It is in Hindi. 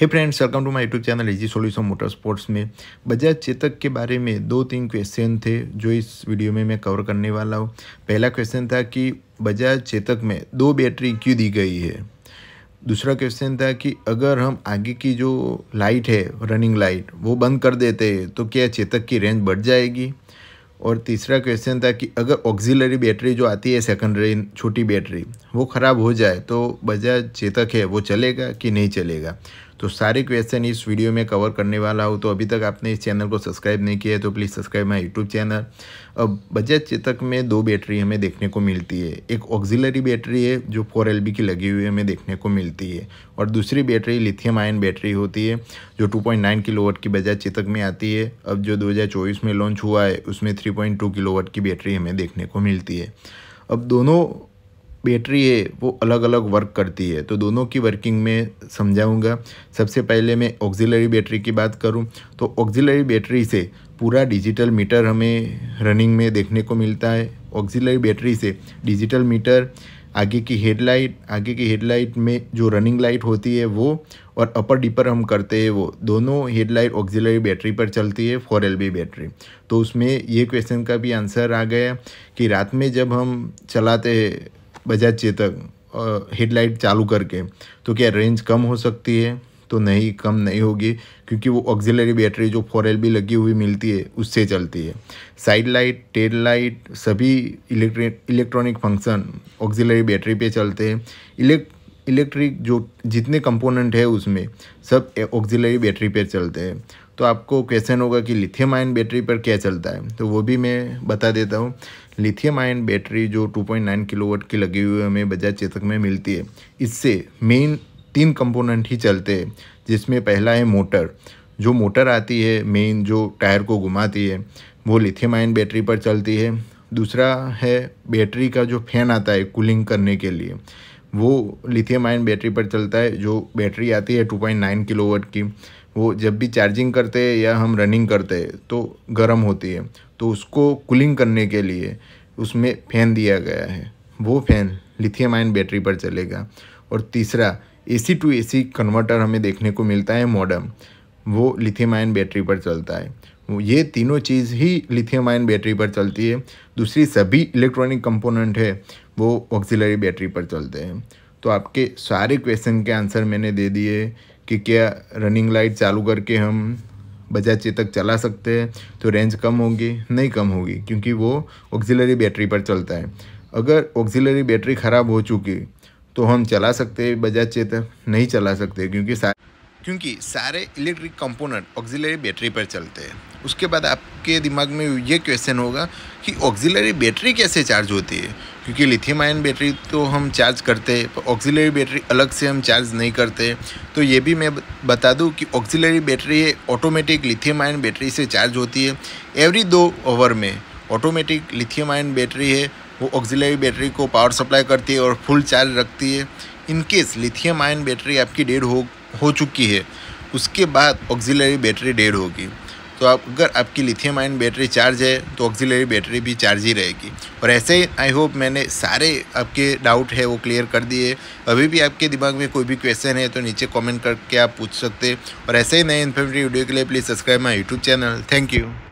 hey friends welcome to my YouTube channel easy solution motor sports में बजाज चेतक के बारे में दो तीन क्वेश्चन थे जो इस वीडियो में मैं कवर करने वाला हूँ पहला क्वेश्चन था कि बजाज चेतक में दो बैटरी क्यों दी गई है दूसरा क्वेश्चन था कि अगर हम आगे की जो लाइट है रनिंग लाइट वो बंद कर देते हैं तो क्या चेतक की रेंज बढ़ जाएगी और तीसरा क्वेश्चन था कि अगर ऑक्जिलरी बैटरी जो आती है सेकेंडरी छोटी बैटरी वो ख़राब हो जाए तो बजाज चेतक है वो चलेगा कि नहीं चलेगा तो सारे क्वेश्चन इस वीडियो में कवर करने वाला हूँ तो अभी तक आपने इस चैनल को सब्सक्राइब नहीं किया है तो please subscribe my YouTube channel अब बजट चेतक में दो बैटरी हमें देखने को मिलती है एक ऑक्जिलरी बैटरी है जो फोर एल की लगी हुई हमें देखने को मिलती है और दूसरी बैटरी लिथियम आयन बैटरी होती है जो टू पॉइंट की बजाय चेतक में आती है अब जो दो में लॉन्च हुआ है उसमें थ्री पॉइंट की बैटरी हमें देखने को मिलती है अब दोनों बैटरी है वो अलग अलग वर्क करती है तो दोनों की वर्किंग में समझाऊंगा सबसे पहले मैं ऑक्जिलरी बैटरी की बात करूं तो ऑक्जिलरी बैटरी से पूरा डिजिटल मीटर हमें रनिंग में देखने को मिलता है ऑक्जिलरी बैटरी से डिजिटल मीटर आगे की हेडलाइट आगे की हेडलाइट में जो रनिंग लाइट होती है वो और अपर डिपर हम करते हैं वो दोनों हेडलाइट ऑक्जिलरी बैटरी पर चलती है फोर एल बैटरी तो उसमें ये क्वेश्चन का भी आंसर आ गया कि रात में जब हम चलाते हैं बजाज चेतक हेडलाइट चालू करके तो क्या रेंज कम हो सकती है तो नहीं कम नहीं होगी क्योंकि वो ऑक्जिलरी बैटरी जो फोर एल लगी हुई मिलती है उससे चलती है साइड लाइट टेल लाइट सभी electric electronic function auxiliary battery पे चलते हैं इलेक्ट इलेक्ट्रिक जो जितने कंपोनेंट है उसमें सब ऑक्जिलरी बैटरी पे चलते हैं तो आपको क्वेश्चन होगा कि लिथियम आयन बैटरी पर क्या चलता है तो वो भी मैं बता देता हूँ लिथियम आयन बैटरी जो 2.9 किलोवाट की लगी हुई हमें बजाज चेतक में मिलती है इससे मेन तीन कंपोनेंट ही चलते हैं जिसमें पहला है मोटर जो मोटर आती है मेन जो टायर को घुमाती है वो लिथियम आयन बैटरी पर चलती है दूसरा है बैटरी का जो फैन आता है कूलिंग करने के लिए वो लिथियम आयन बैटरी पर चलता है जो बैटरी आती है 2.9 पॉइंट की वो जब भी चार्जिंग करते हैं या हम रनिंग करते हैं तो गर्म होती है तो उसको कूलिंग करने के लिए उसमें फ़ैन दिया गया है वो फ़ैन लिथियम आयन बैटरी पर चलेगा और तीसरा ए सी टू ए सी कन्वर्टर हमें देखने को मिलता है मॉडर्म वो लिथियम आयन बैटरी पर चलता है ये तीनों चीज़ ही लिथियम आयन बैटरी पर चलती है दूसरी सभी इलेक्ट्रॉनिक कंपोनेंट है वो ऑक्सिलरी बैटरी पर चलते हैं तो आपके सारे क्वेश्चन के आंसर मैंने दे दिए कि क्या रनिंग लाइट चालू करके हम बजाज तक चला सकते हैं तो रेंज कम होगी नहीं कम होगी क्योंकि वो ऑक्सिलरी बैटरी पर चलता है अगर ऑक्सिलरी बैटरी ख़राब हो चुकी तो हम चला सकते हैं बजाज तक नहीं चला सकते क्योंकि क्योंकि सारे इलेक्ट्रिक कंपोनेंट ऑक्सिलरी बैटरी पर चलते हैं उसके बाद आपके दिमाग में ये क्वेश्चन होगा कि ऑक्सिलरी बैटरी कैसे चार्ज होती है क्योंकि लिथियम आयन बैटरी तो हम चार्ज करते हैं पर ऑक्सिलरी बैटरी अलग से हम चार्ज नहीं करते तो ये भी मैं बता दूं कि auxiliary battery automatic lithium ion battery से चार्ज होती है एवरी दो ओवर में ऑटोमेटिक लिथियम आयन बैटरी है वो ऑक्सिलरी बैटरी को पावर सप्लाई करती है और फुल चार्ज रखती है इनकेस लिथियम आयन बैटरी आपकी डेड हो हो चुकी है उसके बाद ऑक्सिलरी बैटरी डेड होगी तो आप अगर आपकी लिथियम आयन बैटरी चार्ज है तो ऑक्सिलरी बैटरी भी चार्ज ही रहेगी और ऐसे ही आई होप मैंने सारे आपके डाउट है वो क्लियर कर दिए अभी भी आपके दिमाग में कोई भी क्वेश्चन है तो नीचे कमेंट करके आप पूछ सकते और ऐसे ही नए इन्फॉर्मेटिव वीडियो के लिए please subscribe my YouTube channel thank you